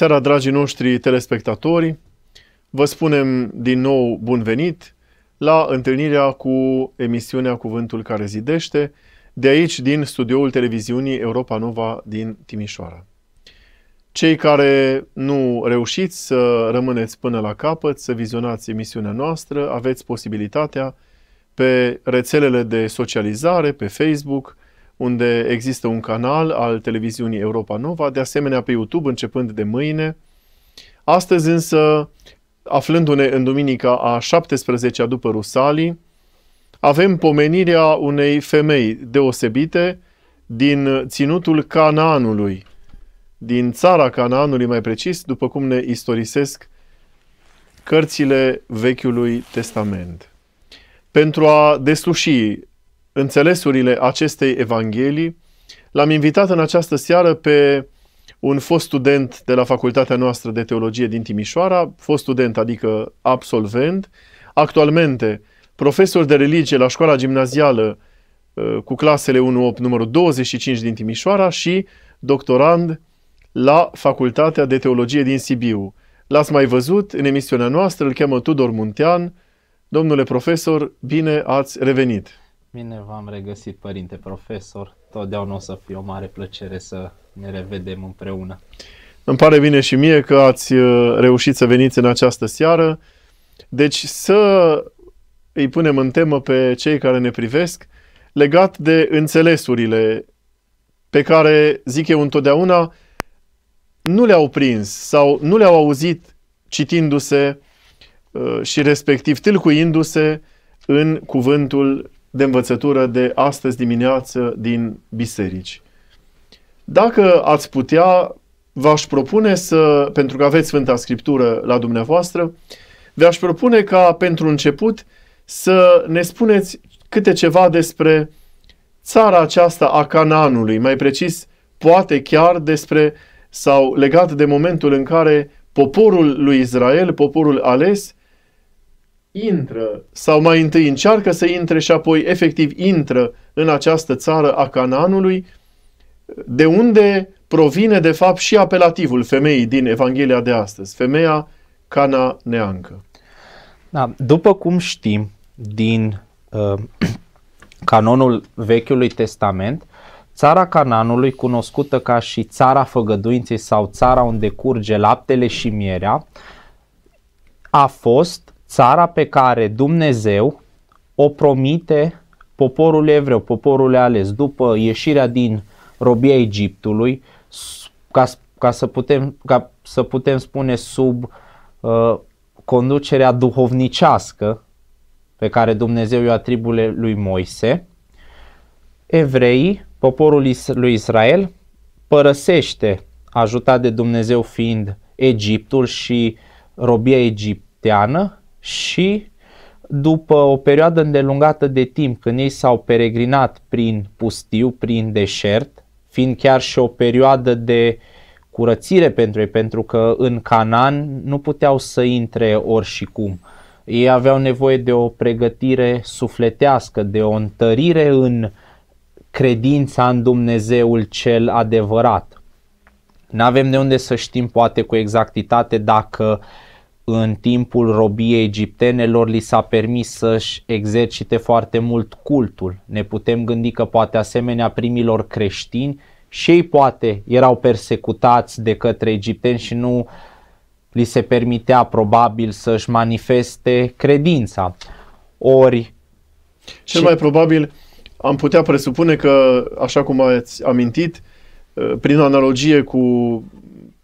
seara, dragii noștri telespectatori! Vă spunem din nou bun venit la întâlnirea cu emisiunea Cuvântul care zidește, de aici, din studioul televiziunii Europa Nova din Timișoara. Cei care nu reușiți să rămâneți până la capăt, să vizionați emisiunea noastră, aveți posibilitatea pe rețelele de socializare, pe Facebook, unde există un canal al televiziunii Europa Nova, de asemenea pe YouTube începând de mâine. Astăzi însă, aflându-ne în duminica a 17-a după Rusalii, avem pomenirea unei femei deosebite din ținutul Canaanului, din țara Canaanului mai precis, după cum ne istorisesc cărțile Vechiului Testament. Pentru a desluși înțelesurile acestei Evanghelii, l-am invitat în această seară pe un fost student de la facultatea noastră de teologie din Timișoara, fost student, adică absolvent, actualmente profesor de religie la școala gimnazială uh, cu clasele 1-8, numărul 25 din Timișoara și doctorand la Facultatea de Teologie din Sibiu. L-ați mai văzut în emisiunea noastră, îl cheamă Tudor Muntean. Domnule profesor, bine ați revenit! Bine v-am regăsit, părinte profesor. Totdeauna o să fie o mare plăcere să ne revedem împreună. Îmi pare bine și mie că ați uh, reușit să veniți în această seară. Deci să îi punem în temă pe cei care ne privesc legat de înțelesurile pe care, zic eu întotdeauna, nu le-au prins sau nu le-au auzit citindu-se uh, și respectiv tâlcuindu-se în cuvântul de învățătură de astăzi dimineață din biserici. Dacă ați putea, v-aș propune să, pentru că aveți Sfânta Scriptură la dumneavoastră, v-aș propune ca pentru început să ne spuneți câte ceva despre țara aceasta a Cananului, mai precis, poate chiar despre sau legat de momentul în care poporul lui Israel, poporul ales, intră sau mai întâi încearcă să intre și apoi efectiv intră în această țară a Cananului, de unde provine de fapt și apelativul femeii din Evanghelia de astăzi, femeia Neancă. Da, după cum știm din uh, canonul Vechiului Testament, țara Cananului, cunoscută ca și țara făgăduinței sau țara unde curge laptele și mierea, a fost țara pe care Dumnezeu o promite poporul evreu, poporul ales, după ieșirea din robia Egiptului, ca, ca, să, putem, ca să putem spune sub uh, conducerea duhovnicească pe care Dumnezeu i-o atribule lui Moise, evreii, poporul lui Israel, părăsește, ajutat de Dumnezeu fiind Egiptul și robia egipteană, și după o perioadă îndelungată de timp când ei s-au peregrinat prin pustiu, prin deșert, fiind chiar și o perioadă de curățire pentru ei, pentru că în Canaan nu puteau să intre ori și cum. Ei aveau nevoie de o pregătire sufletească, de o întărire în credința în Dumnezeul cel adevărat. Nu avem de unde să știm poate cu exactitate dacă uh, în timpul robiei egiptenelor li s-a permis să-și exercite foarte mult cultul. Ne putem gândi că poate asemenea primilor creștini și ei poate erau persecutați de către egipteni și nu li se permitea probabil să-și manifeste credința. Ori cel mai probabil am putea presupune că, așa cum ați amintit, uh, prin analogie cu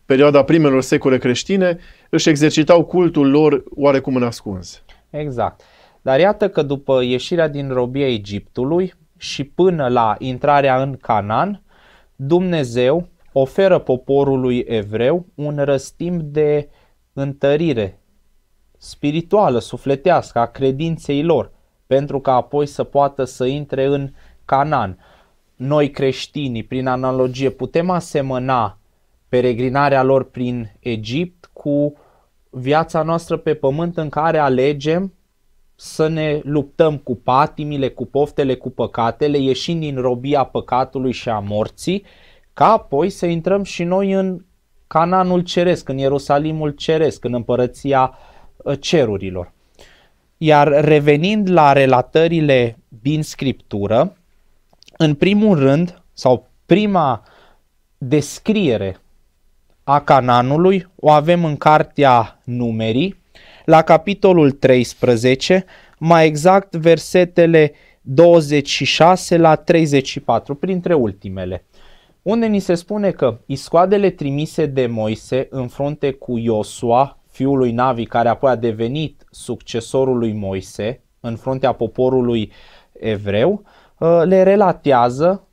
perioada primelor secole creștine, își exercitau cultul lor oarecum în ascuns. Exact. Dar iată că după ieșirea din robia Egiptului și până la intrarea în Canaan, Dumnezeu oferă poporului evreu un răstimp de întărire spirituală, sufletească, a credinței lor, pentru ca apoi să poată să intre în Canaan. Noi creștinii, prin analogie, putem asemăna peregrinarea lor prin Egipt cu viața noastră pe pământ în care alegem să ne luptăm cu patimile, cu poftele, cu păcatele, ieșind din robia păcatului și a morții, ca apoi să intrăm și noi în Cananul Ceresc, în Ierusalimul Ceresc, în împărăția ă, cerurilor. Iar revenind la relatările din Scriptură, în primul rând, sau prima descriere a Cananului o avem în cartea Numerii, la capitolul 13, mai exact versetele 26 la 34, printre ultimele, unde ni se spune că iscoadele trimise de Moise în frunte cu Iosua, fiul lui Navi, care apoi a devenit succesorul lui Moise, în fruntea poporului evreu, ă, le relatează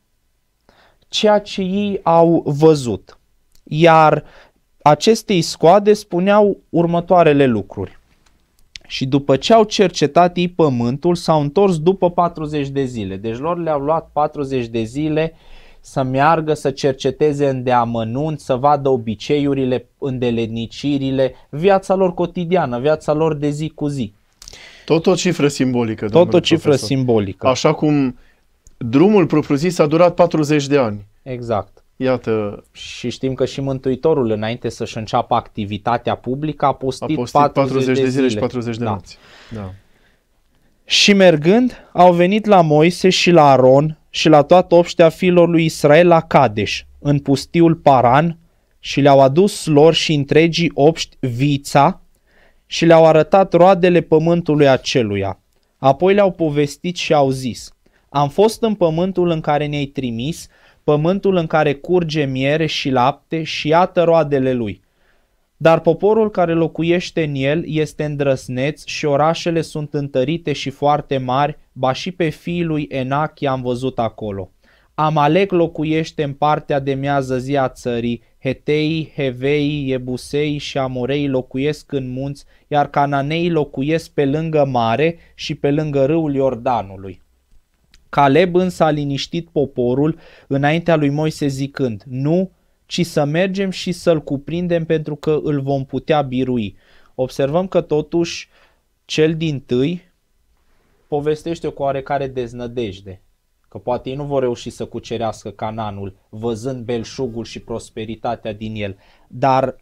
ceea ce ei au văzut iar acestei scoade spuneau următoarele lucruri. Și după ce au cercetat ei pământul, s-au întors după 40 de zile. Deci lor le-au luat 40 de zile să meargă, să cerceteze îndeamănunt, să vadă obiceiurile, îndelenicirile, viața lor cotidiană, viața lor de zi cu zi. Tot o cifră simbolică, Tot o cifră profesor. simbolică. Așa cum drumul propriu-zis a durat 40 de ani. Exact. Iată. Și știm că și Mântuitorul, înainte să-și înceapă activitatea publică, a postit, a postit 40, 40 de zile și 40 de da. nopți. Da. Și mergând, au venit la Moise și la Aron și la toată obștea fiilor lui Israel la Cadeș, în pustiul Paran, și le-au adus lor și întregii obști vița și le-au arătat roadele pământului aceluia. Apoi le-au povestit și au zis, am fost în pământul în care ne-ai trimis pământul în care curge miere și lapte și iată roadele lui. Dar poporul care locuiește în el este îndrăsneț și orașele sunt întărite și foarte mari, ba și pe fiul lui Enac i-am văzut acolo. Amalec locuiește în partea de miază zi a țării, Hetei, Hevei, Ebusei și Amorei locuiesc în munți, iar Cananeii locuiesc pe lângă mare și pe lângă râul Iordanului. Caleb însă a liniștit poporul înaintea lui Moise zicând, nu, ci să mergem și să-l cuprindem pentru că îl vom putea birui. Observăm că totuși cel din tâi povestește cu oarecare deznădejde, că poate ei nu vor reuși să cucerească Cananul, văzând belșugul și prosperitatea din el, dar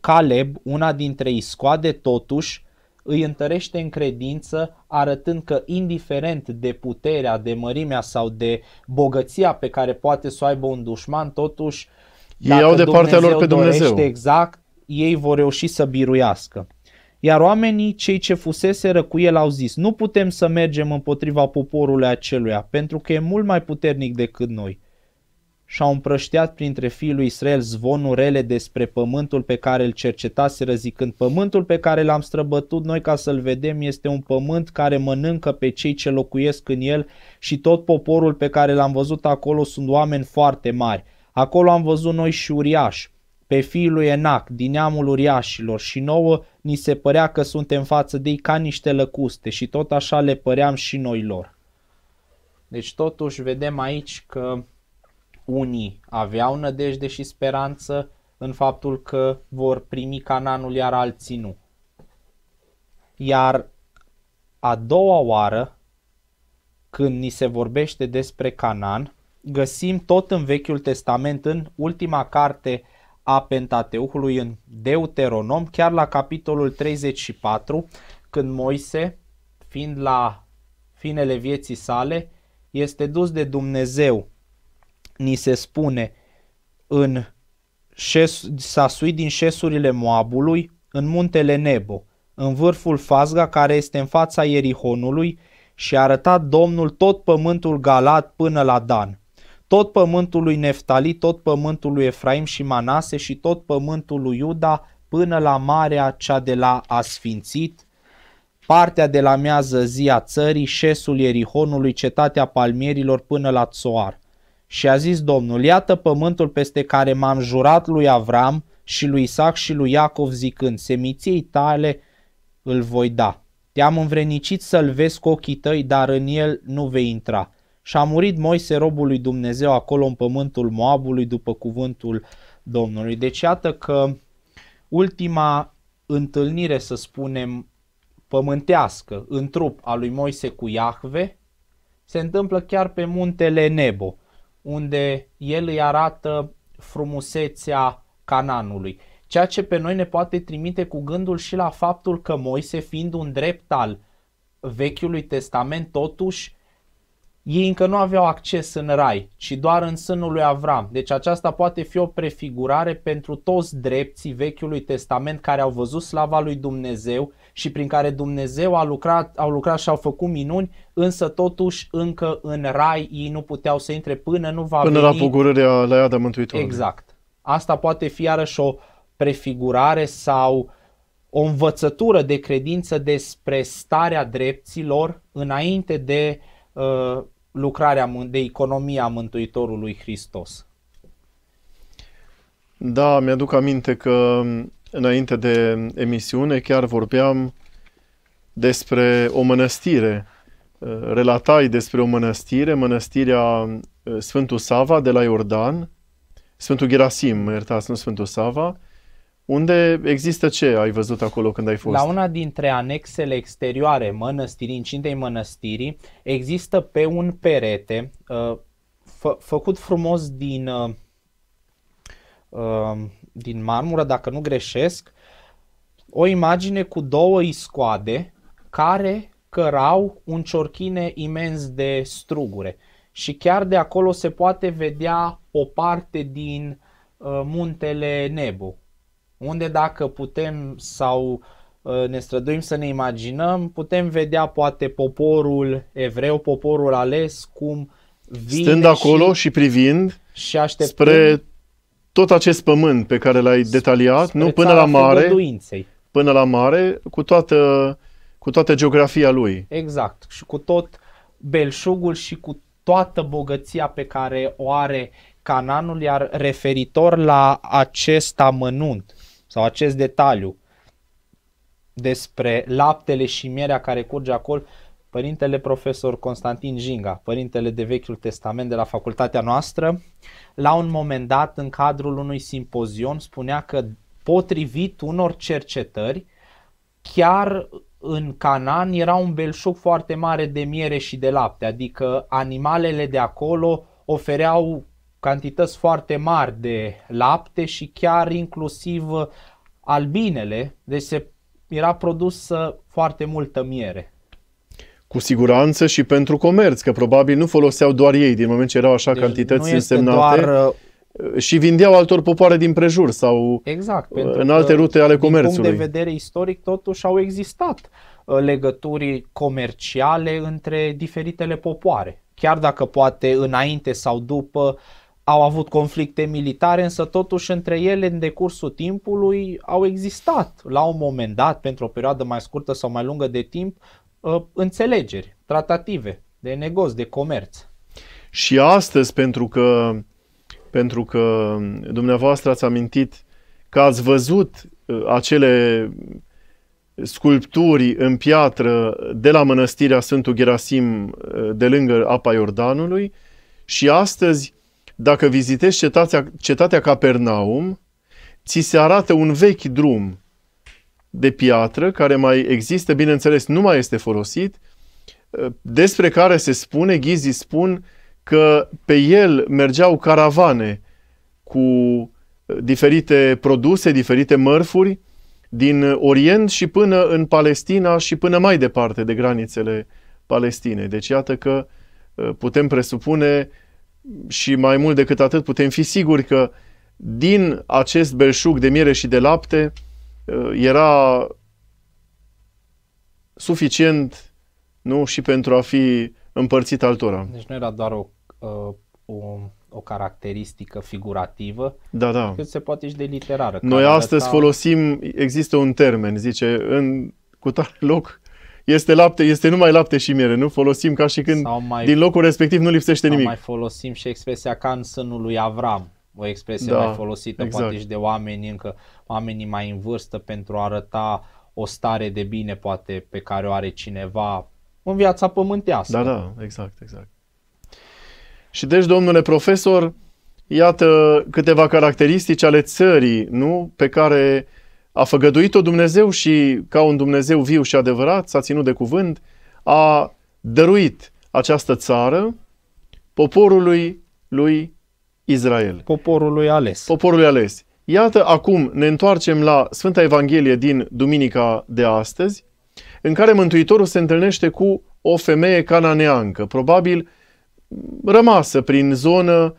Caleb, una dintre ei, scoade totuși îi întărește în credință, arătând că indiferent de puterea, de mărimea sau de bogăția pe care poate să o aibă un dușman, totuși ei au de Dumnezeu partea lor pe Dumnezeu. Dorește exact, ei vor reuși să biruiască. Iar oamenii, cei ce fuseseră cu el, au zis, nu putem să mergem împotriva poporului aceluia, pentru că e mult mai puternic decât noi și-au împrăștiat printre fiii lui Israel zvonurile rele despre pământul pe care îl cercetaseră zicând Pământul pe care l-am străbătut noi ca să-l vedem este un pământ care mănâncă pe cei ce locuiesc în el și tot poporul pe care l-am văzut acolo sunt oameni foarte mari. Acolo am văzut noi și uriași, pe fiul lui Enac, din neamul uriașilor și nouă ni se părea că suntem față de ei ca niște lăcuste și tot așa le păream și noi lor. Deci totuși vedem aici că unii aveau nădejde și speranță în faptul că vor primi Cananul, iar alții nu. Iar a doua oară, când ni se vorbește despre Canaan, găsim tot în Vechiul Testament, în ultima carte a Pentateuhului, în Deuteronom, chiar la capitolul 34, când Moise, fiind la finele vieții sale, este dus de Dumnezeu ni se spune în șes, suit din șesurile Moabului, în muntele Nebo, în vârful Fazga care este în fața Ierihonului și a arătat Domnul tot pământul Galat până la Dan, tot pământul lui Neftali, tot pământul lui Efraim și Manase și tot pământul lui Iuda până la marea cea de la Asfințit, partea de la miază zi a țării, șesul Ierihonului, cetatea palmierilor până la Țoar, și a zis Domnul, iată pământul peste care m-am jurat lui Avram și lui Isaac și lui Iacov zicând, semiției tale îl voi da. Te-am învrenicit să-l vezi cu ochii tăi, dar în el nu vei intra. Și a murit Moise robul lui Dumnezeu acolo în pământul Moabului după cuvântul Domnului. Deci iată că ultima întâlnire, să spunem, pământească în trup a lui Moise cu Iahve se întâmplă chiar pe muntele Nebo unde el îi arată frumusețea Cananului. Ceea ce pe noi ne poate trimite cu gândul și la faptul că Moise, fiind un drept al Vechiului Testament, totuși ei încă nu aveau acces în rai, ci doar în sânul lui Avram. Deci aceasta poate fi o prefigurare pentru toți drepții Vechiului Testament care au văzut slava lui Dumnezeu, și prin care Dumnezeu a lucrat, au lucrat și au făcut minuni, însă totuși încă în rai ei nu puteau să intre până nu va Până veni... la la la Adam Mântuitorului. Exact. Asta poate fi iarăși o prefigurare sau o învățătură de credință despre starea dreptilor înainte de uh, lucrarea, de economia Mântuitorului Hristos. Da, mi-aduc aminte că înainte de emisiune, chiar vorbeam despre o mănăstire. Uh, relatai despre o mănăstire, mănăstirea uh, Sfântul Sava de la Iordan, Sfântul Gerasim, mă iertați, nu Sfântul Sava, unde există ce ai văzut acolo când ai fost? La una dintre anexele exterioare mănăstirii, incintei mănăstirii, există pe un perete, uh, fă, făcut frumos din din marmură, dacă nu greșesc, o imagine cu două iscoade care cărau un ciorchine imens de strugure. Și chiar de acolo se poate vedea o parte din uh, muntele Nebu, unde dacă putem sau uh, ne străduim să ne imaginăm, putem vedea poate poporul evreu, poporul ales, cum vine Stând acolo și, și privind și așteptând spre tot acest pământ pe care l-ai detaliat, spre nu până la mare, până la mare, cu toată, cu toată geografia lui. Exact, și cu tot belșugul și cu toată bogăția pe care o are Cananul, iar referitor la acest amănunt sau acest detaliu despre laptele și mierea care curge acolo, părintele profesor Constantin Jinga, părintele de Vechiul Testament de la facultatea noastră, la un moment dat, în cadrul unui simpozion, spunea că potrivit unor cercetări, chiar în Canaan era un belșug foarte mare de miere și de lapte, adică animalele de acolo ofereau cantități foarte mari de lapte și chiar inclusiv albinele, deci se, era produsă foarte multă miere cu siguranță și pentru comerț, că probabil nu foloseau doar ei din moment ce erau așa deci cantități însemnate. Doar, uh, uh, și vindeau altor popoare din prejur sau exact, uh, în alte rute ale comerțului. Din punct de vedere istoric, totuși au existat legături comerciale între diferitele popoare. Chiar dacă poate înainte sau după au avut conflicte militare, însă totuși între ele în decursul timpului au existat la un moment dat, pentru o perioadă mai scurtă sau mai lungă de timp, Uh, înțelegeri, tratative de negoți, de comerț. Și astăzi, pentru că, pentru că dumneavoastră ați amintit că ați văzut uh, acele sculpturi în piatră de la mănăstirea Sfântul Gerasim uh, de lângă apa Iordanului și astăzi, dacă vizitezi cetatea, cetatea Capernaum, ți se arată un vechi drum de piatră care mai există, bineînțeles nu mai este folosit, ă, despre care se spune, ghizii spun că pe el mergeau caravane cu ă, diferite produse, diferite mărfuri din Orient și până în Palestina și până mai departe de granițele palestine Deci iată că ă, putem presupune și mai mult decât atât putem fi siguri că din acest belșug de miere și de lapte Uh, era suficient nu și pentru a fi împărțit altora. Deci nu era doar o, uh, o, o caracteristică figurativă, da, da. cât se poate și de literară. Noi astăzi arăta... folosim, există un termen, zice, în tare loc este lapte, este numai lapte și miere, nu? Folosim ca și când mai, din locul respectiv nu lipsește sau nimic. mai folosim și expresia ca în sânul lui Avram, o expresie da, mai folosită exact. poate și de oameni încă oamenii mai în vârstă pentru a arăta o stare de bine poate pe care o are cineva în viața pământească. Da, da, exact, exact. Și deci, domnule profesor, iată câteva caracteristici ale țării, nu? Pe care a făgăduit-o Dumnezeu și ca un Dumnezeu viu și adevărat, s-a ținut de cuvânt, a dăruit această țară poporului lui Israel. Poporului ales. Poporului ales. Iată acum ne întoarcem la Sfânta Evanghelie din duminica de astăzi, în care Mântuitorul se întâlnește cu o femeie cananeancă, probabil rămasă prin zonă,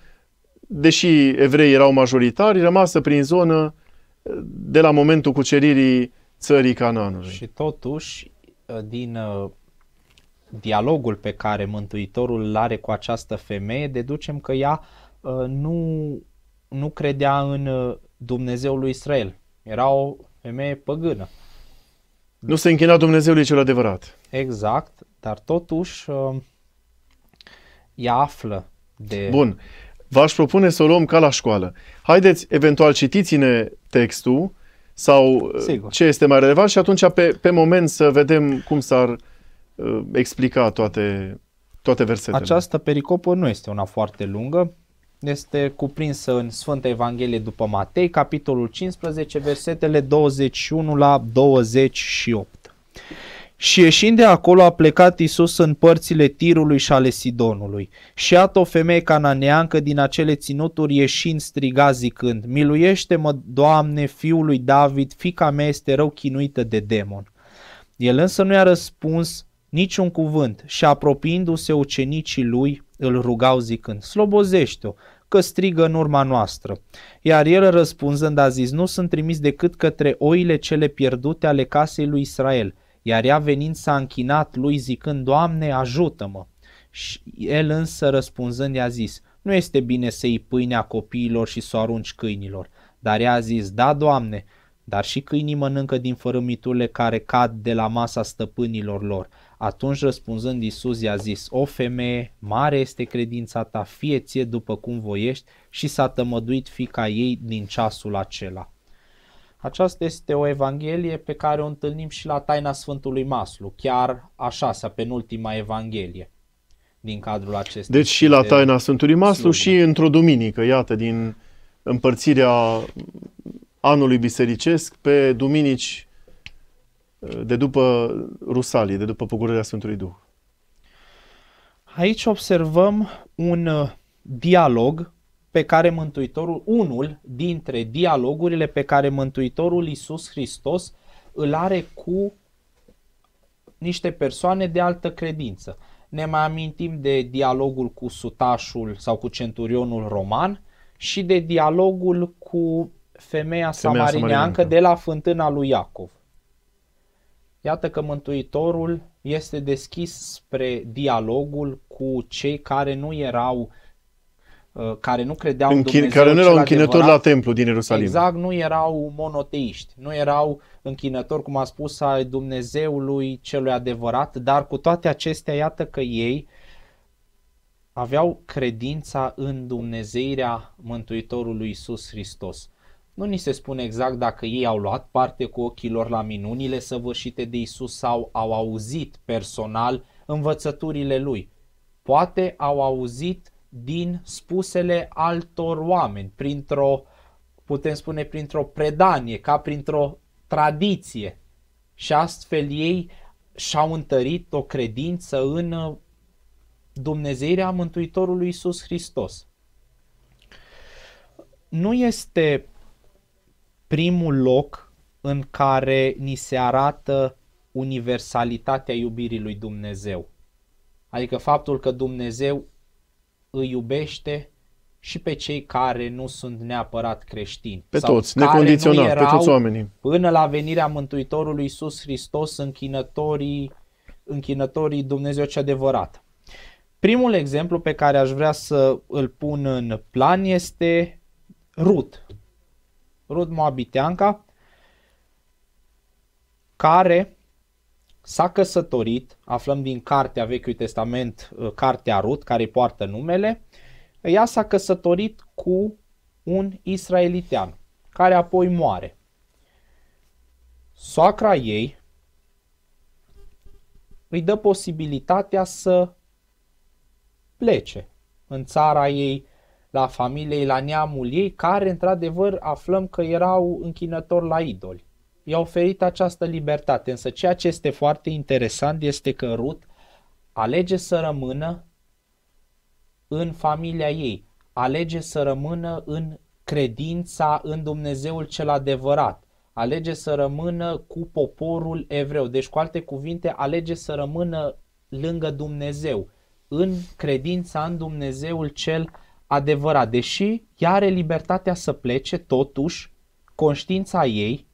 deși evrei erau majoritari, rămasă prin zonă de la momentul cuceririi țării Cananului. Și totuși, din uh, dialogul pe care Mântuitorul îl are cu această femeie, deducem că ea uh, nu, nu credea în, uh, Dumnezeul lui Israel. Era o femeie păgână. Nu se închina Dumnezeului cel adevărat. Exact, dar totuși uh, ea află de... Bun, v-aș propune să o luăm ca la școală. Haideți, eventual, citiți-ne textul sau uh, Sigur. ce este mai relevant și atunci pe, pe moment să vedem cum s-ar uh, explica toate, toate versetele. Această pericopă nu este una foarte lungă, este cuprinsă în Sfânta Evanghelie după Matei, capitolul 15, versetele 21 la 28. Și ieșind de acolo a plecat Isus în părțile Tirului și ale Sidonului. Și iată o femeie cananeancă din acele ținuturi ieșind striga zicând, Miluiește-mă, Doamne, fiul lui David, fica mea este rău chinuită de demon. El însă nu i-a răspuns niciun cuvânt și apropiindu-se ucenicii lui, îl rugau zicând, slobozește-o, că strigă în urma noastră. Iar el răspunzând a zis, nu sunt trimis decât către oile cele pierdute ale casei lui Israel. Iar ea venind s-a închinat lui zicând, Doamne, ajută-mă. Și el însă răspunzând i-a zis, nu este bine să iei pâinea copiilor și să o arunci câinilor. Dar ea a zis, da, Doamne, dar și câinii mănâncă din fărâmiturile care cad de la masa stăpânilor lor. Atunci răspunzând Iisus i-a zis, o femeie, mare este credința ta, fie ție după cum voiești și s-a tămăduit fica ei din ceasul acela. Aceasta este o evanghelie pe care o întâlnim și la taina Sfântului Maslu, chiar a șasea, penultima evanghelie din cadrul acestui. Deci și la taina Sfântului Maslu slugă. și într-o duminică, iată, din împărțirea anului bisericesc pe duminici de după Rusalii, de după pogorârea Sfântului Duh. Aici observăm un uh, dialog pe care Mântuitorul, unul dintre dialogurile pe care Mântuitorul Iisus Hristos îl are cu niște persoane de altă credință. Ne mai amintim de dialogul cu sutașul sau cu centurionul roman și de dialogul cu femeia, femeia samarineancă de la fântâna lui Iacov. Iată că Mântuitorul este deschis spre dialogul cu cei care nu erau uh, care nu credeau în Dumnezeu care nu erau închinători adevărat. la templu din Ierusalim. Exact, nu erau monoteiști, nu erau închinători, cum a spus, ai Dumnezeului celui adevărat, dar cu toate acestea, iată că ei aveau credința în Dumnezeirea Mântuitorului Iisus Hristos. Nu ni se spune exact dacă ei au luat parte cu ochii lor la minunile săvârșite de Isus sau au auzit personal învățăturile lui. Poate au auzit din spusele altor oameni, printr-o, putem spune, printr-o predanie, ca printr-o tradiție. Și astfel ei și-au întărit o credință în Dumnezeirea Mântuitorului Isus Hristos. Nu este primul loc în care ni se arată universalitatea iubirii lui Dumnezeu. Adică faptul că Dumnezeu îi iubește și pe cei care nu sunt neapărat creștini. Pe toți, necondiționat, pe toți oamenii. Până la venirea Mântuitorului Iisus Hristos, închinătorii, închinătorii Dumnezeu ce adevărat. Primul exemplu pe care aș vrea să îl pun în plan este Rut. Rud Moabiteanca, care s-a căsătorit, aflăm din cartea Vechiului Testament, uh, cartea Rut, care îi poartă numele, ea s-a căsătorit cu un israelitean, care apoi moare. Soacra ei îi dă posibilitatea să plece în țara ei la familiei, la neamul ei, care într-adevăr aflăm că erau închinători la idoli. I-a oferit această libertate, însă ceea ce este foarte interesant este că Ruth alege să rămână în familia ei, alege să rămână în credința în Dumnezeul cel adevărat, alege să rămână cu poporul evreu, deci cu alte cuvinte alege să rămână lângă Dumnezeu, în credința în Dumnezeul cel adevărat adevărat, deși ea are libertatea să plece, totuși, conștiința ei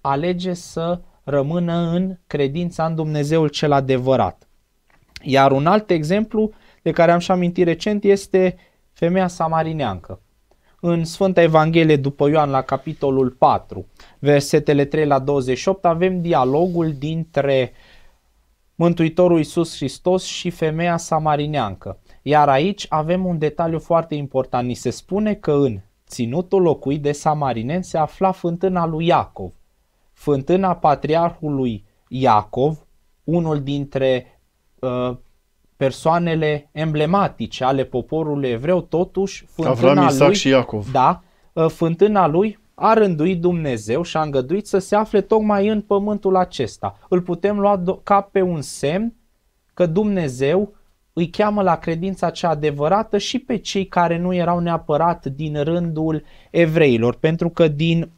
alege să rămână în credința în Dumnezeul cel adevărat. Iar un alt exemplu de care am și amintit recent este femeia samarineancă. În Sfânta Evanghelie după Ioan la capitolul 4, versetele 3 la 28, avem dialogul dintre Mântuitorul Iisus Hristos și femeia samarineancă. Iar aici avem un detaliu foarte important. Ni se spune că în ținutul locuit de samarinen se afla fântâna lui Iacov. Fântâna patriarhului Iacov, unul dintre uh, persoanele emblematice ale poporului evreu, totuși fântâna Avram, Isaac lui, și Iacov. Da, ă, fântâna lui a rânduit Dumnezeu și a îngăduit să se afle tocmai în pământul acesta. Îl putem lua ca pe un semn că Dumnezeu îi cheamă la credința cea adevărată și pe cei care nu erau neapărat din rândul evreilor, pentru că din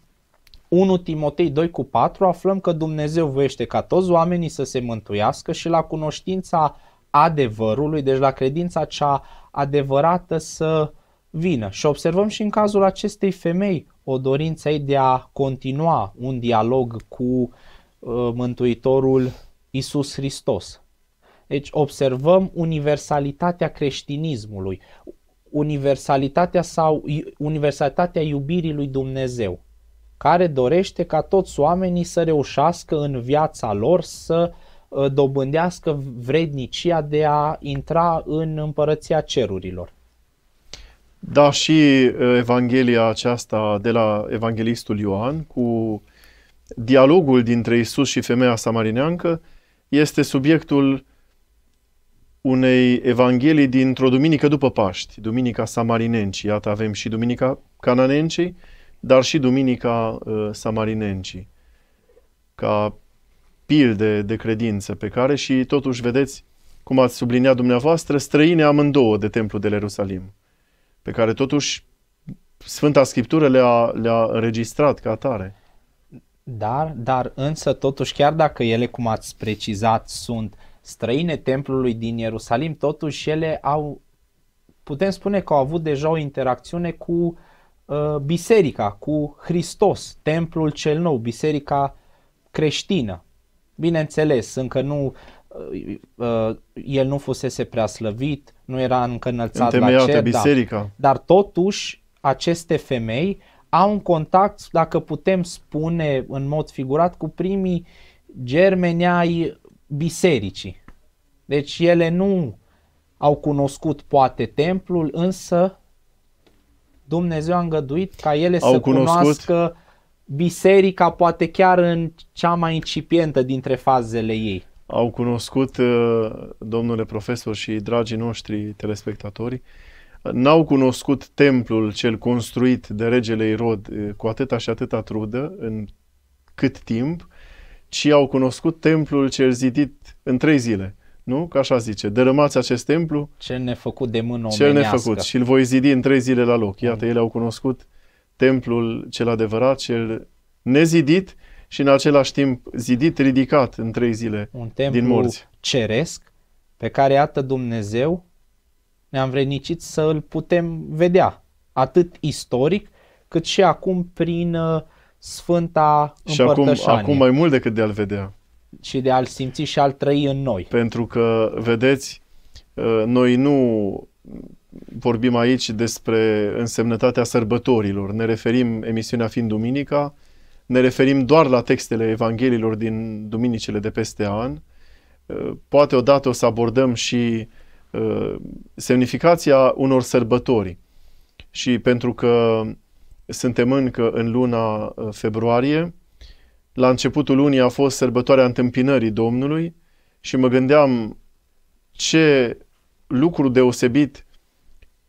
1 Timotei 2 cu 4 aflăm că Dumnezeu voiește ca toți oamenii să se mântuiască și la cunoștința adevărului, deci la credința cea adevărată să vină. Și observăm și în cazul acestei femei o dorință ei de a continua un dialog cu uh, Mântuitorul Isus Hristos. Deci observăm universalitatea creștinismului, universalitatea sau universalitatea iubirii lui Dumnezeu, care dorește ca toți oamenii să reușească în viața lor să uh, dobândească vrednicia de a intra în împărăția cerurilor. Da, și uh, Evanghelia aceasta de la Evanghelistul Ioan cu dialogul dintre Isus și femeia samarineancă este subiectul unei evanghelii dintr-o duminică după Paști, Duminica Samarinenci. Iată, avem și Duminica Cananencii, dar și Duminica uh, Samarinenci, ca pilde de credință pe care și totuși vedeți, cum ați subliniat dumneavoastră, străine amândouă de Templul de la Ierusalim, pe care totuși Sfânta Scriptură le-a, le-a înregistrat ca atare. Dar, dar însă totuși chiar dacă ele, cum ați precizat, sunt străine templului din Ierusalim, totuși ele au, putem spune că au avut deja o interacțiune cu uh, biserica, cu Hristos, templul cel nou, biserica creștină. Bineînțeles, încă nu uh, uh, el nu fusese prea slăvit, nu era încă înălțat la cer, biserica. Da. dar totuși aceste femei au un contact, dacă putem spune în mod figurat, cu primii germeni ai bisericii. Deci ele nu au cunoscut poate templul, însă Dumnezeu a îngăduit ca ele au să cunoscut. cunoască biserica poate chiar în cea mai incipientă dintre fazele ei. Au cunoscut, uh, domnule profesor și dragii noștri telespectatori, n-au cunoscut templul cel construit de regele Irod uh, cu atâta și atâta trudă în cât timp, ci au cunoscut templul cel zidit în trei zile. Nu? Că așa zice, dărâmați acest templu. Cel nefăcut de mână omenească. Cel nefăcut și îl voi zidi în trei zile la loc. Iată, mm. ele au cunoscut templul cel adevărat, cel nezidit și în același timp zidit, ridicat în trei zile Un templu din morți. ceresc pe care, iată, Dumnezeu ne-a învrednicit să îl putem vedea, atât istoric, cât și acum prin uh, Sfânta Și acum, acum mai mult decât de a-l vedea și de a-L simți și a-L trăi în noi. Pentru că, vedeți, ă, noi nu vorbim aici despre însemnătatea sărbătorilor. Ne referim, emisiunea fiind duminica, ne referim doar la textele Evanghelilor din duminicile de peste an. Ă, poate odată o să abordăm și ă, semnificația unor sărbători. Și pentru că suntem încă în luna februarie, la începutul lunii a fost sărbătoarea întâmpinării Domnului și mă gândeam ce lucru deosebit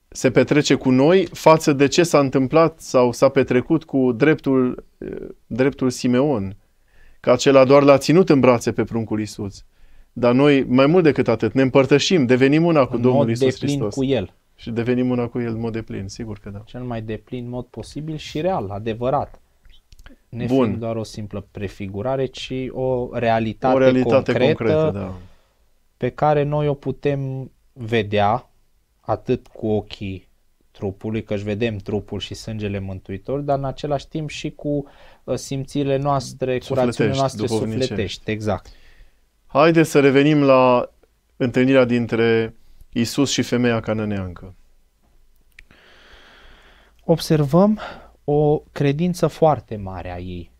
se petrece cu noi față de ce s-a întâmplat sau s-a petrecut cu dreptul, eh, dreptul Simeon, că acela doar l-a ținut în brațe pe pruncul Isus. Dar noi, mai mult decât atât, ne împărtășim, devenim una cu în Domnul mod Isus deplin Hristos. cu El. Și devenim una cu El în mod deplin, sigur că da. Cel mai deplin mod posibil și real, adevărat. Ne Bun. fiind doar o simplă prefigurare, ci o realitate, o realitate concretă, concretă da. pe care noi o putem vedea atât cu ochii trupului, că își vedem trupul și sângele Mântuitor, dar în același timp și cu uh, simțirile noastre, sufletești, cu rațiunile noastre sufletești. Exact. Haideți să revenim la întâlnirea dintre Isus și femeia cananeancă. Observăm o credință foarte mare a ei,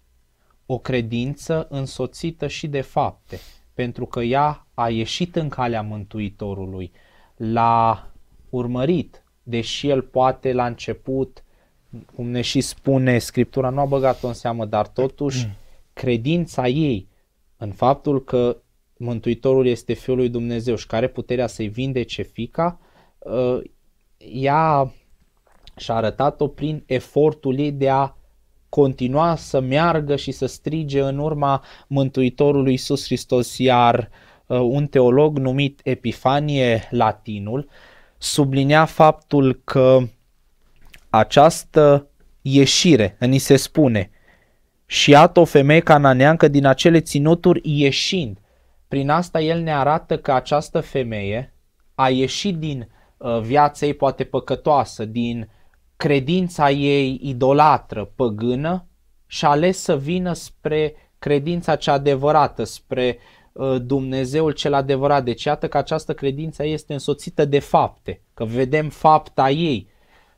o credință însoțită și de fapte, pentru că ea a ieșit în calea Mântuitorului, l-a urmărit, deși el poate la început, cum ne și spune Scriptura, nu a băgat-o în seamă, dar totuși mm. credința ei în faptul că Mântuitorul este Fiul lui Dumnezeu și care puterea să-i vindece fica, ă, ea și a arătat-o prin efortul ei de a continua să meargă și să strige în urma Mântuitorului Iisus Hristos, iar uh, un teolog numit Epifanie Latinul sublinea faptul că această ieșire, ni se spune, și iată o femeie cananeancă din acele ținuturi ieșind. Prin asta el ne arată că această femeie a ieșit din uh, viața ei poate păcătoasă, din uh, credința ei idolatră, păgână și a ales să vină spre credința cea adevărată, spre uh, Dumnezeul cel adevărat. Deci iată că această credință este însoțită de fapte, că vedem fapta ei,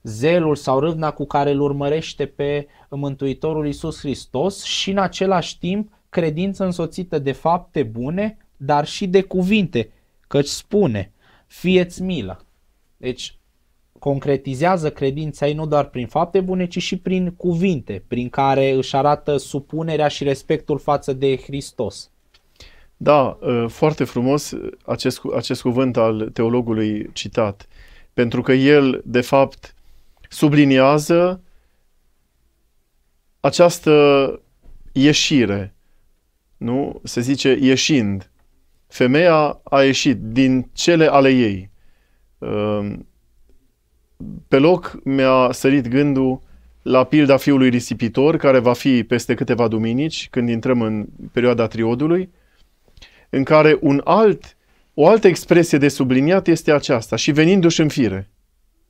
zelul sau râvna cu care îl urmărește pe Mântuitorul Iisus Hristos și în același timp credință însoțită de fapte bune, dar și de cuvinte, căci spune, fieți milă. Deci concretizează credința ei nu doar prin fapte bune, ci și prin cuvinte, prin care își arată supunerea și respectul față de Hristos. Da, uh, foarte frumos acest, acest cuvânt al teologului citat, pentru că el, de fapt, subliniază această ieșire, nu? Se zice ieșind. Femeia a ieșit din cele ale ei. Uh, pe loc mi-a sărit gândul la pilda fiului risipitor, care va fi peste câteva duminici, când intrăm în perioada triodului, în care un alt, o altă expresie de subliniat este aceasta, și venindu-și în fire.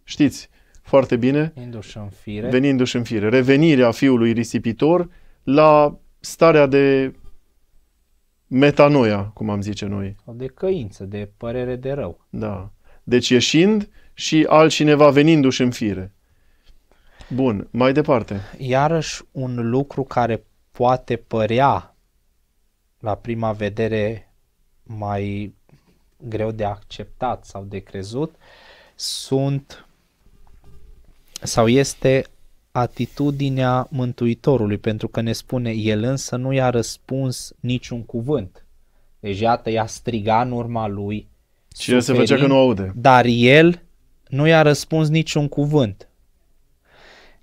Știți foarte bine? Venindu-și în fire. Venindu-și în fire. Revenirea fiului risipitor la starea de metanoia, cum am zice noi. De căință, de părere de rău. Da. Deci ieșind și altcineva venindu-și în fire. Bun, mai departe. Iarăși un lucru care poate părea la prima vedere mai greu de acceptat sau de crezut sunt sau este atitudinea Mântuitorului, pentru că ne spune el însă nu i-a răspuns niciun cuvânt. Deci iată, i-a strigat în urma lui. Și el se făcea că nu aude. Dar el nu i-a răspuns niciun cuvânt.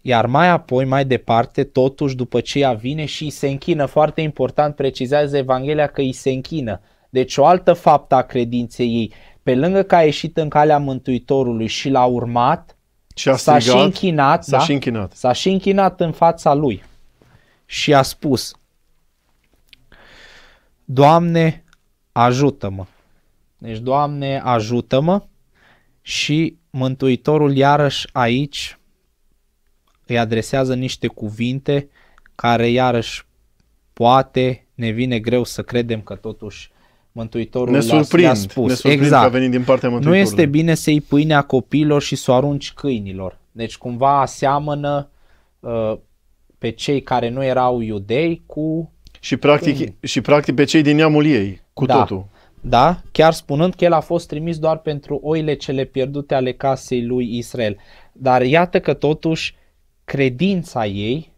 Iar mai apoi, mai departe, totuși după ce ea vine și îi se închină, foarte important precizează Evanghelia că îi se închină. Deci o altă faptă a credinței ei, pe lângă că a ieșit în calea Mântuitorului și l-a urmat, și a strigat, s-a, și închinat, s-a, da? și închinat. s-a și închinat în fața lui și a spus, Doamne, ajută-mă. Deci, Doamne, ajută-mă și Mântuitorul iarăși aici îi adresează niște cuvinte care iarăși poate ne vine greu să credem că totuși Mântuitorul ne surprind, a spus. Ne surprind exact. că a exact. venit din partea Mântuitorului. Nu este bine să iei pâinea copiilor și să o arunci câinilor. Deci cumva aseamănă uh, pe cei care nu erau iudei cu... Și practic, și practic pe cei din neamul ei, cu da. totul da? chiar spunând că el a fost trimis doar pentru oile cele pierdute ale casei lui Israel. Dar iată că totuși credința ei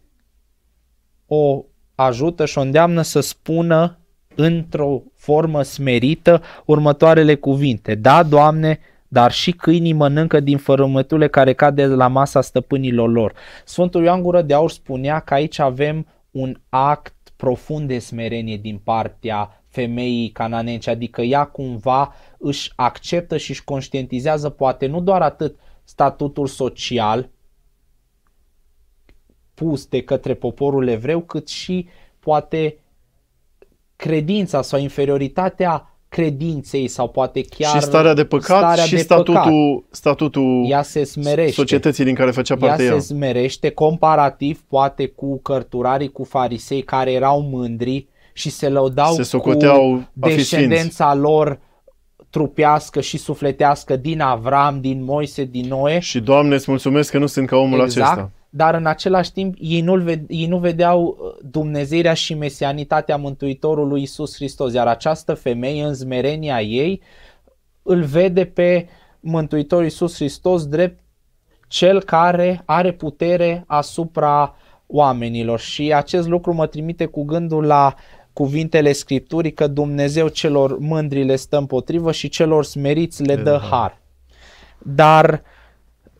o ajută și o îndeamnă să spună într-o formă smerită următoarele cuvinte. Da, Doamne, dar și câinii mănâncă din fărâmăturile care cade la masa stăpânilor lor. Sfântul Ioan Gură de Aur spunea că aici avem un act profund de smerenie din partea femeii cananence, adică ea cumva își acceptă și își conștientizează poate nu doar atât statutul social pus de către poporul evreu, cât și poate credința sau inferioritatea credinței sau poate chiar și starea de păcat starea și de statutul, păcat. statutul ea se smerește. societății din care făcea parte ea. ea. se smerește comparativ poate cu cărturarii, cu farisei care erau mândri și se lăudau se cu descendența lor trupească și sufletească din Avram, din Moise, din Noe. Și Doamne, îți mulțumesc că nu sunt ca omul exact. acesta. Dar în același timp ei, nu vede- ei nu vedeau uh, dumnezeirea și mesianitatea Mântuitorului Isus Hristos, iar această femeie în zmerenia ei îl vede pe Mântuitorul Isus Hristos drept cel care are putere asupra oamenilor și acest lucru mă trimite cu gândul la uh, cuvintele Scripturii că Dumnezeu celor mândri le stă împotrivă și celor smeriți le dă har. Dar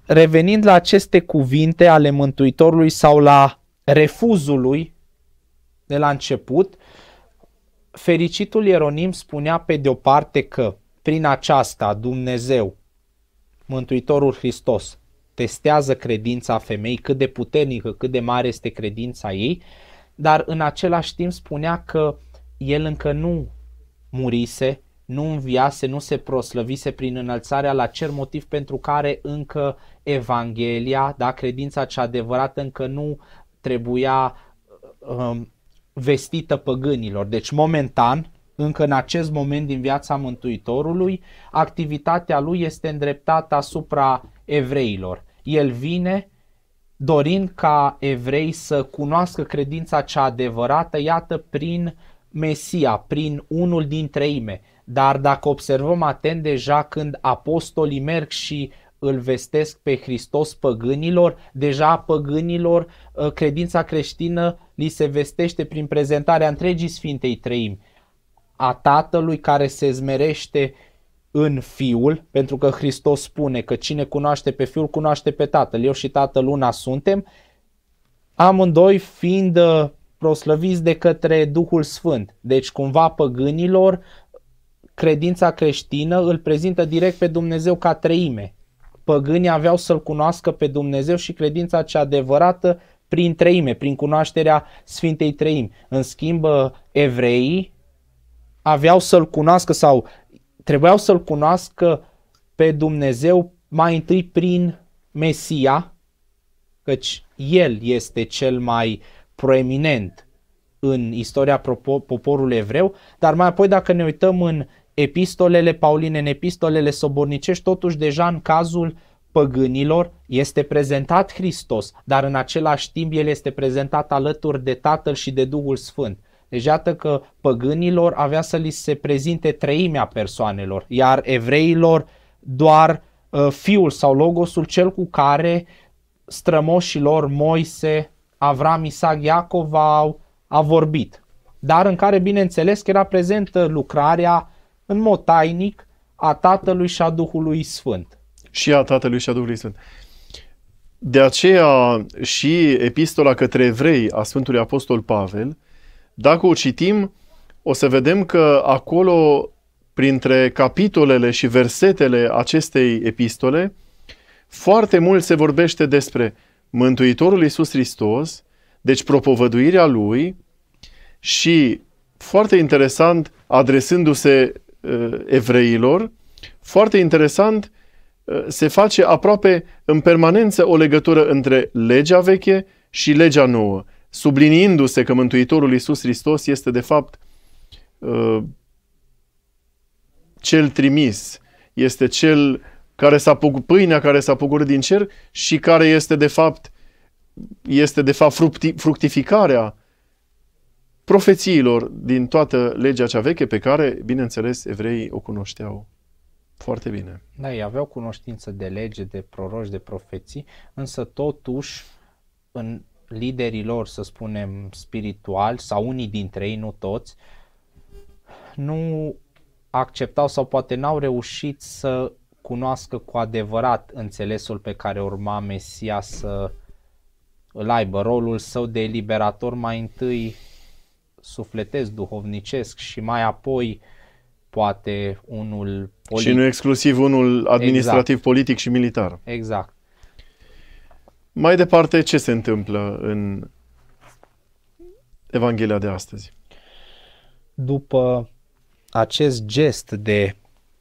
revenind la aceste cuvinte ale Mântuitorului sau la refuzul lui de la început, fericitul Ieronim spunea pe de o parte că prin aceasta Dumnezeu, Mântuitorul Hristos, testează credința femei, cât de puternică, cât de mare este credința ei, dar în același timp spunea că el încă nu murise, nu înviase, nu se proslăvise prin înălțarea la cer, motiv pentru care încă Evanghelia, da, credința cea adevărată încă nu trebuia um, vestită păgânilor. Deci momentan, încă în acest moment din viața Mântuitorului, activitatea lui este îndreptată asupra evreilor. El vine, dorind ca evrei să cunoască credința cea adevărată, iată, prin Mesia, prin unul dintre ime. Dar dacă observăm atent deja când apostolii merg și îl vestesc pe Hristos păgânilor, deja păgânilor ă, credința creștină li se vestește prin prezentarea întregii Sfintei Treimi, a Tatălui care se zmerește în Fiul, pentru că Hristos spune că cine cunoaște pe Fiul, cunoaște pe Tatăl. Eu și Tatăl una suntem, amândoi fiind uh, proslăviți de către Duhul Sfânt. Deci cumva păgânilor credința creștină îl prezintă direct pe Dumnezeu ca treime. Păgânii aveau să-L cunoască pe Dumnezeu și credința cea adevărată prin treime, prin cunoașterea Sfintei Treimi. În schimb, uh, evreii aveau să-L cunoască sau trebuiau să-L cunoască pe Dumnezeu mai întâi prin Mesia, căci El este cel mai proeminent în istoria poporului evreu, dar mai apoi dacă ne uităm în epistolele pauline, în epistolele sobornicești, totuși deja în cazul păgânilor este prezentat Hristos, dar în același timp el este prezentat alături de Tatăl și de Duhul Sfânt. Deci iată că păgânilor avea să li se prezinte treimea persoanelor, iar evreilor doar uh, fiul sau logosul cel cu care strămoșilor Moise, Avram, Isaac, Iacov au, a vorbit. Dar în care bineînțeles că era prezentă lucrarea în mod tainic a Tatălui și a Duhului Sfânt. Și a Tatălui și a Duhului Sfânt. De aceea și epistola către evrei a Sfântului Apostol Pavel uh, dacă o citim, o să vedem că acolo, printre capitolele și versetele acestei epistole, foarte mult se vorbește despre Mântuitorul Iisus Hristos, deci propovăduirea Lui și, foarte interesant, adresându-se uh, evreilor, foarte interesant, uh, se face aproape în permanență o legătură între legea veche și legea nouă subliniindu-se că Mântuitorul Iisus Hristos este de fapt uh, cel trimis, este cel care s-a pogorât, pâinea care s-a pogorât din cer și care este de fapt este de fapt fructi, fructificarea profețiilor din toată legea cea veche pe care, bineînțeles, evreii o cunoșteau foarte bine. Da, ei aveau cunoștință de lege, de proroși, de profeții, însă totuși în liderii lor, să spunem, spirituali sau unii dintre ei, nu toți, nu acceptau sau poate n-au reușit să cunoască cu adevărat înțelesul pe care urma Mesia să îl aibă, rolul său de eliberator mai întâi sufletesc, duhovnicesc și mai apoi poate unul politic. Și nu exclusiv unul administrativ, exact. politic și militar. Exact. Mai departe, ce se întâmplă în Evanghelia de astăzi? După acest gest de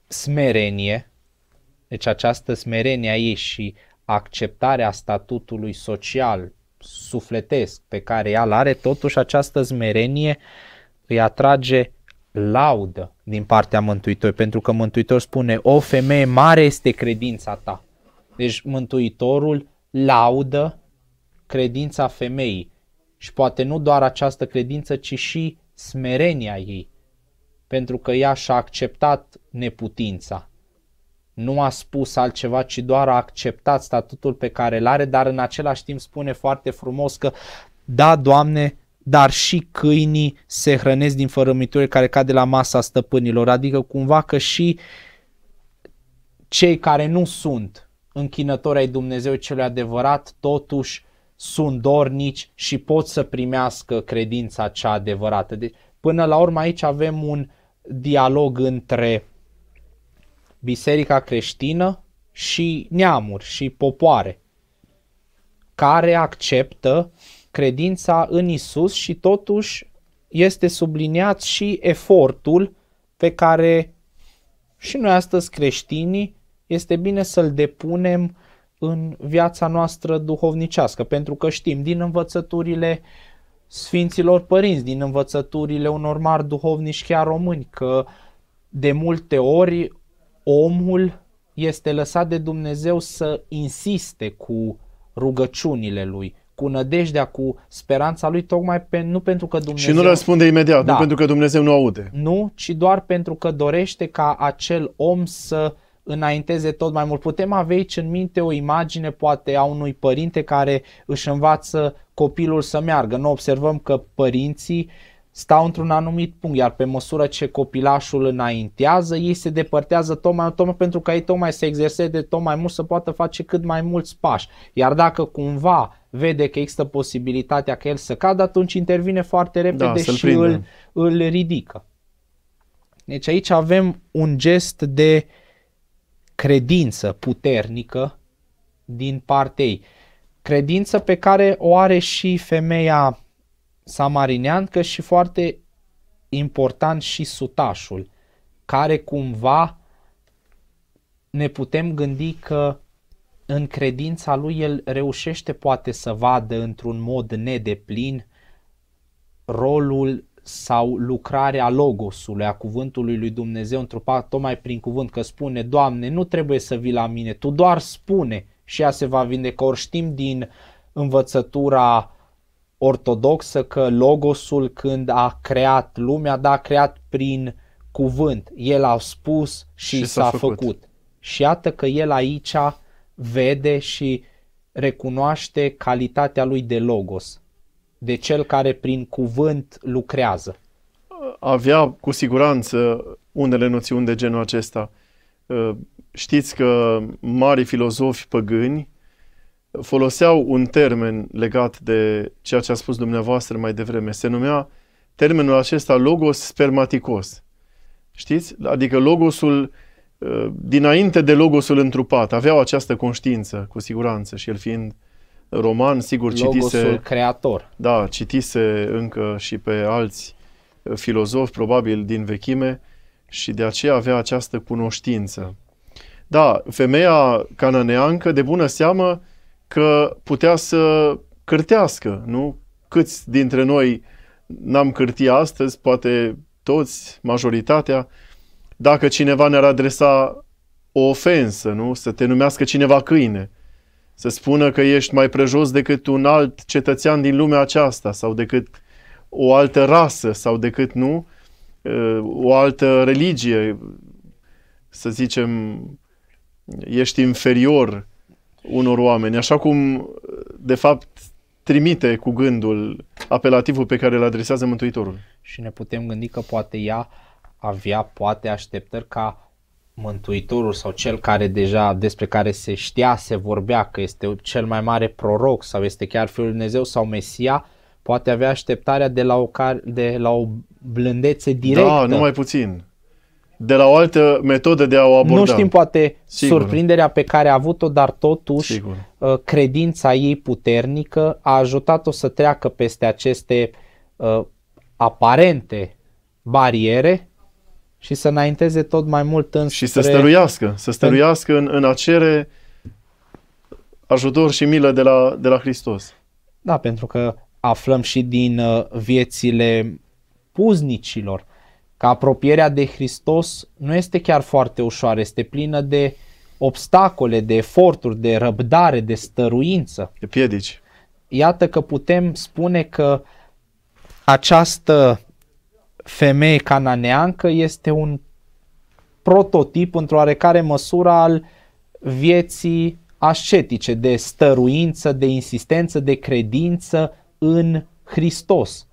smerenie, deci această smerenie a ei și acceptarea statutului social, sufletesc pe care ea îl are, totuși această smerenie îi atrage laudă din partea Mântuitorului, pentru că Mântuitorul spune, o femeie mare este credința ta. Deci Mântuitorul laudă credința femeii și poate nu doar această credință, ci și smerenia ei, pentru că ea și-a acceptat neputința. Nu a spus altceva, ci doar a acceptat statutul pe care îl are, dar în același timp spune foarte frumos că, da, Doamne, dar și câinii se hrănesc din fărâmituri care cad de la masa stăpânilor, adică cumva că și cei care nu sunt închinători ai Dumnezeu cel adevărat, totuși sunt dornici și pot să primească credința cea adevărată. Deci, până la urmă aici avem un dialog între biserica creștină și neamuri și popoare care acceptă credința în Isus și totuși este subliniat și efortul pe care și noi astăzi creștinii este bine să-l depunem în viața noastră duhovnicească, pentru că știm din învățăturile Sfinților Părinți, din învățăturile unor mari duhovnici chiar români, că de multe ori omul este lăsat de Dumnezeu să insiste cu rugăciunile lui, cu nădejdea, cu speranța lui, tocmai pe, nu pentru că Dumnezeu... Și nu răspunde imediat, da, nu pentru că Dumnezeu nu aude. Nu, ci doar pentru că dorește ca acel om să uh, înainteze tot mai mult. Putem avea aici în minte o imagine poate a unui părinte care își învață copilul să meargă. Noi observăm că părinții stau într-un anumit punct, iar pe măsură ce copilașul înaintează, ei se depărtează tot mai, mult pentru că ei tocmai se exerseze tot mai mult să poată face cât mai mulți pași. Iar dacă cumva vede că există posibilitatea că el să cadă, atunci intervine foarte da, repede da, și îl, îl ridică. Deci aici avem un gest de uh, credință puternică din partea ei. Credință pe care o are și femeia samarineancă și foarte important și sutașul, care cumva ne putem gândi că în credința lui el reușește poate să vadă într-un mod nedeplin rolul sau lucrarea logosului, a cuvântului lui Dumnezeu întrupat tocmai prin cuvânt, că spune, Doamne, nu trebuie să vii la mine, Tu doar spune și ea se va vindeca. Ori știm din învățătura ortodoxă că logosul când a creat lumea, da, a creat prin cuvânt. El a spus și, și s-a, s-a făcut. făcut. Și iată că el aici vede și recunoaște calitatea lui de logos de cel care prin cuvânt lucrează. Avea cu siguranță unele noțiuni de genul acesta. Ă, știți că mari filozofi păgâni foloseau un termen legat de ceea ce a spus dumneavoastră mai devreme. Se numea termenul acesta logos spermaticos. Știți? Adică logosul ă, dinainte de logosul întrupat. Aveau această conștiință, cu siguranță, și el fiind uh, roman, sigur, citise... Logosul creator. Da, citise încă și pe alți uh, filozofi, probabil din vechime, și de aceea avea această cunoștință. Da, femeia cananeancă, de bună seamă, că putea să cârtească, nu? Câți dintre noi n-am cârtit astăzi, poate toți, majoritatea, dacă cineva ne-ar adresa o ofensă, nu? Să te numească cineva câine – să spună că ești mai prejos decât un alt cetățean din lumea aceasta sau decât o altă rasă sau decât nu, uh, o altă religie, să zicem, ești inferior unor oameni, așa cum, de fapt, trimite cu gândul apelativul pe care îl adresează Mântuitorul. Și ne putem gândi că poate ea avea poate așteptări ca Mântuitorul sau cel care deja despre care se știa, se vorbea că este cel mai mare proroc sau este chiar Fiul lui Dumnezeu sau Mesia, poate avea așteptarea de la o, car- de la o blândețe da, directă. Da, numai puțin. De la o altă metodă de a o aborda. Nu știm poate Sigur. surprinderea pe care a avut-o, dar totuși Sigur. Uh, credința ei puternică a ajutat-o să treacă peste aceste uh, aparente bariere și să înainteze tot mai mult în Și să stăruiască, să stăruiască în, în a cere ajutor și milă de la, de la Hristos. Da, pentru că aflăm și din uh, viețile puznicilor că apropierea de Hristos nu este chiar foarte ușoară, este plină de obstacole, de eforturi, de răbdare, de stăruință. De piedici. Iată că putem spune că această femeie cananeancă este un prototip într-o oarecare măsură al vieții ascetice, de stăruință, de insistență, de credință în Hristos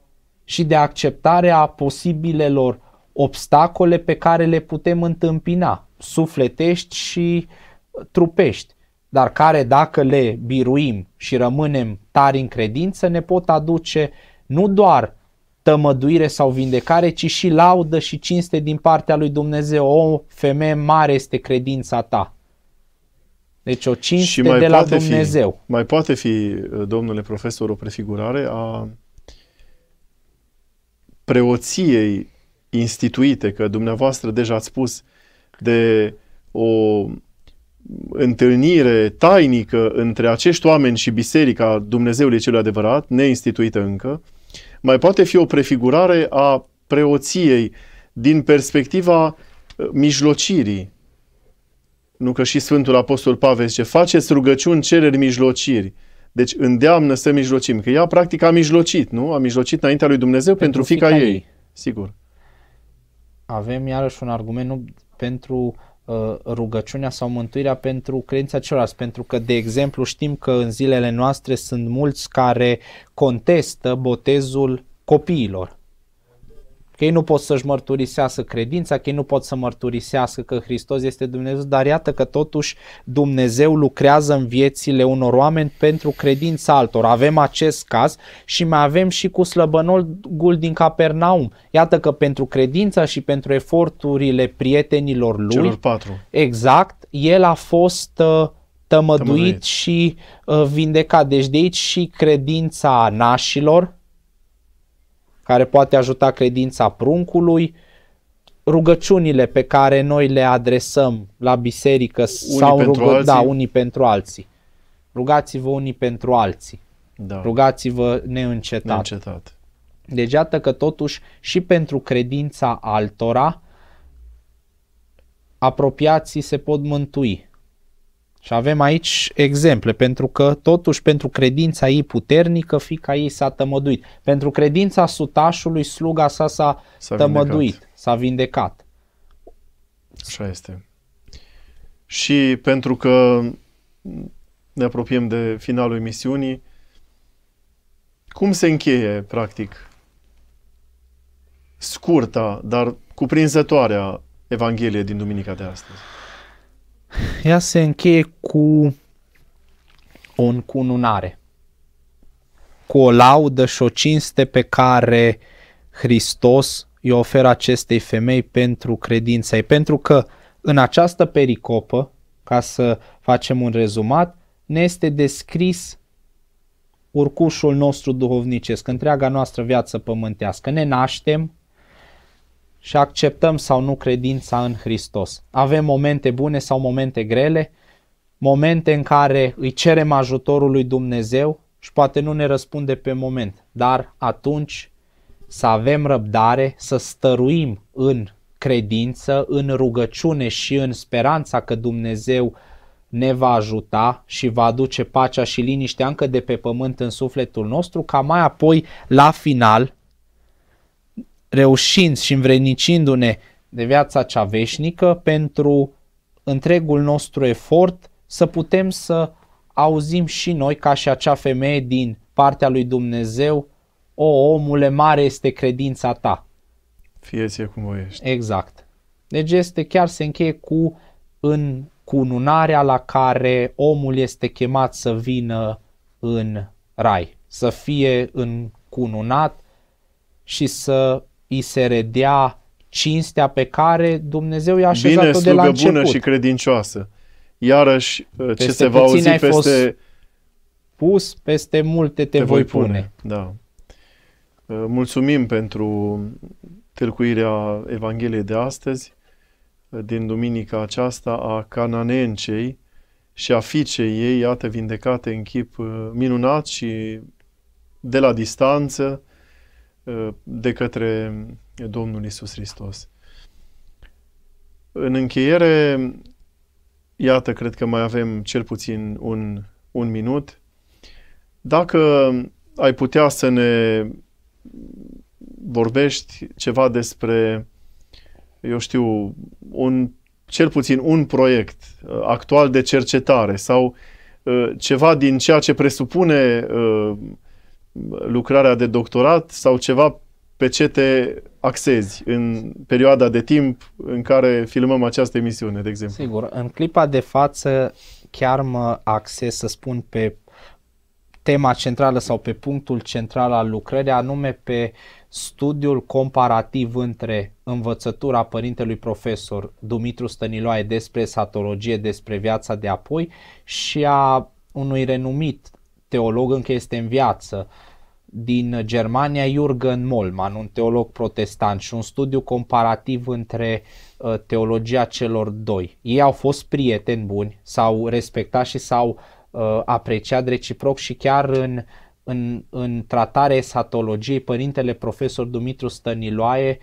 și de acceptarea posibilelor obstacole pe care le putem întâmpina, sufletești și trupești, dar care dacă le biruim și rămânem tari în credință ne pot aduce nu doar tămăduire sau vindecare, ci și laudă și cinste din partea lui Dumnezeu. O femeie mare este credința ta. Deci o cinste și mai de la Dumnezeu. Fi, mai poate fi, uh, domnule profesor, o prefigurare a preoției instituite, că dumneavoastră deja ați spus de o întâlnire tainică între acești oameni și biserica Dumnezeului cel adevărat, neinstituită încă, uh, mai poate fi o prefigurare a preoției din perspectiva uh, mijlocirii. Nu că și Sfântul Apostol Pavel zice, faceți rugăciuni, cereri, mijlociri. Deci îndeamnă să mijlocim, că ea practic a mijlocit, nu? A mijlocit înaintea lui Dumnezeu pentru, pentru fica, fica ei. ei. Sigur. Avem iarăși un argument nu pentru Uh, rugăciunea sau mântuirea pentru credința celorlalți, pentru că, de exemplu, știm că în zilele noastre sunt mulți care contestă botezul copiilor că ei nu pot să-și mărturisească credința, că ei nu pot să mărturisească că Hristos este Dumnezeu, dar iată că totuși Dumnezeu lucrează în viețile unor oameni pentru credința altor. Avem acest caz și mai avem și cu slăbănogul din Capernaum. Iată că pentru credința și pentru eforturile prietenilor lui, Celor patru. exact, el a fost uh, tămăduit, tămăduit și uh, vindecat. Deci de aici și credința nașilor, care poate ajuta credința pruncului, rugăciunile pe care noi le adresăm la biserică unii sau rugă, da, alții. da, unii pentru alții. Rugați-vă unii pentru alții. Da. Rugați-vă neîncetat. neîncetat. Deci iată că totuși și pentru credința altora apropiații se pot mântui. Și avem aici exemple, pentru că totuși pentru credința ei puternică, fica ei s-a tămăduit. Pentru credința sutașului, sluga sa s-a, s-a tămăduit, vindecat. s-a vindecat. Așa este. Și pentru că ne apropiem de finalul emisiunii, cum se încheie, practic, scurta, dar cuprinzătoarea Evanghelie din duminica de astăzi? ea se încheie cu o încununare, cu o laudă și o cinste pe care Hristos îi oferă acestei femei pentru credința ei. Pentru că în această pericopă, ca să facem un rezumat, ne este descris urcușul nostru duhovnicesc, întreaga noastră viață pământească. Ne naștem, și acceptăm sau nu credința în Hristos. Avem momente bune sau momente grele, momente în care îi cerem ajutorul lui Dumnezeu și poate nu ne răspunde pe moment, dar atunci să avem răbdare, să stăruim în credință, în rugăciune și în speranța că Dumnezeu ne va ajuta și va aduce pacea și liniștea încă de pe pământ în sufletul nostru, ca mai apoi, la final, reușind și învrednicindu-ne de viața cea veșnică pentru întregul nostru efort să putem să auzim și noi ca și acea femeie din partea lui Dumnezeu, o omule mare este credința ta. Fie ție cum voi ești. Exact. Deci este chiar se încheie cu în cununarea la care omul este chemat să vină în rai, să fie în cununat și să îi se redea cinstea pe care Dumnezeu i-a așezat-o Bine, de la început. bună și credincioasă. Iarăși, uh, peste ce se va auzi peste... Fost pus, peste multe te, te voi pune. pune. Da. Uh, mulțumim pentru tâlcuirea Evangheliei de astăzi, uh, din duminica aceasta, a cananencei și a fiicei ei, iată, vindecate în chip minunat și de la distanță, Uh, de către Domnul Isus Hristos. În încheiere, iată, cred că mai avem cel puțin un, un minut. Dacă ai putea să ne vorbești ceva despre, eu știu, un, cel puțin un proiect uh, actual de cercetare sau uh, ceva din ceea ce presupune lucrarea de doctorat sau ceva pe ce te axezi în perioada de timp în care filmăm această emisiune, de exemplu? Sigur, în clipa de față chiar mă axez, să spun, pe tema centrală sau pe punctul central al lucrării, anume pe studiul comparativ între învățătura părintelui profesor Dumitru Stăniloae despre satologie, despre viața de apoi și a unui renumit teolog încă este în viață, din Germania Jürgen Molman, un teolog protestant și un studiu comparativ între uh, teologia celor doi. Ei au fost prieteni buni, s-au respectat și s-au uh, apreciat reciproc și chiar în, în, în tratarea esatologiei, părintele profesor Dumitru Stăniloae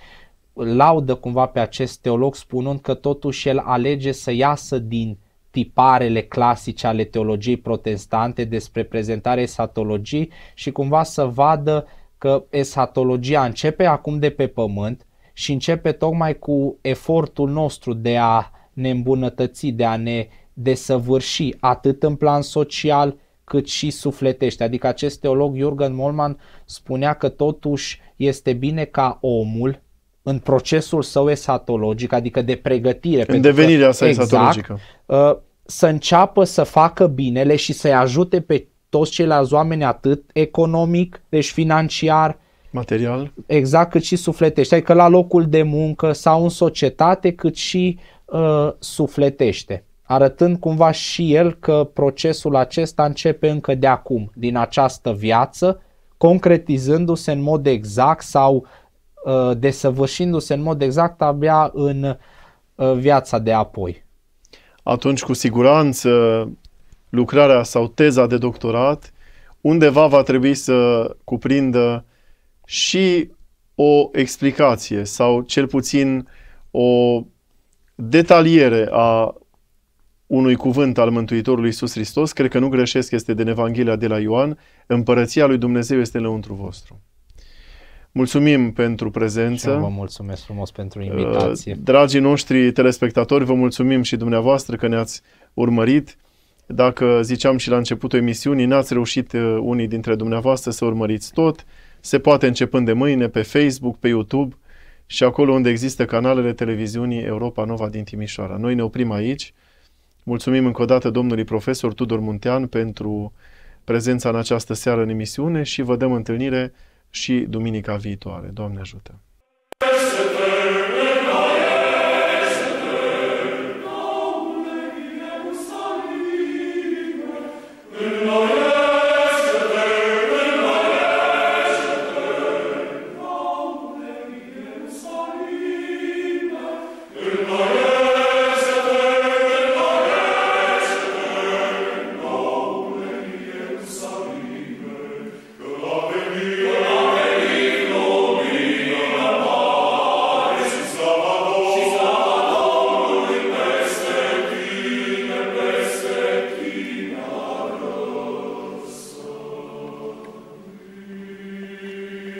laudă cumva pe acest teolog spunând că totuși el alege să iasă din tiparele clasice ale teologiei protestante despre prezentarea esatologiei și cumva să vadă că esatologia începe acum de pe pământ și începe tocmai cu efortul nostru de a ne îmbunătăți, de a ne desăvârși atât în plan social cât și sufletește. Adică acest teolog Jürgen Molman spunea că totuși este bine ca omul în procesul său esatologic, adică de pregătire. În devenirea sa exact, esatologică. Uh, să înceapă să facă binele și să-i ajute pe toți ceilalți oameni atât economic, deci financiar, material, exact, cât și sufletește, adică la locul de muncă sau în societate, cât și uh, sufletește, arătând cumva și el că procesul acesta începe încă de acum, din această viață, concretizându-se în mod exact sau Uh, desăvârșindu-se în mod exact abia în uh, viața de apoi. Atunci, cu siguranță, lucrarea sau teza de doctorat undeva va trebui să cuprindă și o explicație sau cel puțin o detaliere a unui cuvânt al Mântuitorului Iisus Hristos, cred că nu greșesc, este din Evanghelia de la Ioan, împărăția lui Dumnezeu este lăuntru vostru. Mulțumim pentru prezență. Și vă mulțumesc frumos pentru uh, invitație. Dragii noștri telespectatori, vă mulțumim și dumneavoastră că ne-ați urmărit. Dacă ziceam și la începutul emisiunii, n-ați reușit uh, unii dintre dumneavoastră să urmăriți tot, se poate începând de mâine pe Facebook, pe YouTube și acolo unde există canalele televiziunii Europa Nova din Timișoara. Noi ne oprim aici. Mulțumim încă o dată domnului profesor Tudor Muntean pentru prezența în această seară în emisiune și vă dăm întâlnire și duminica viitoare. Doamne ajută!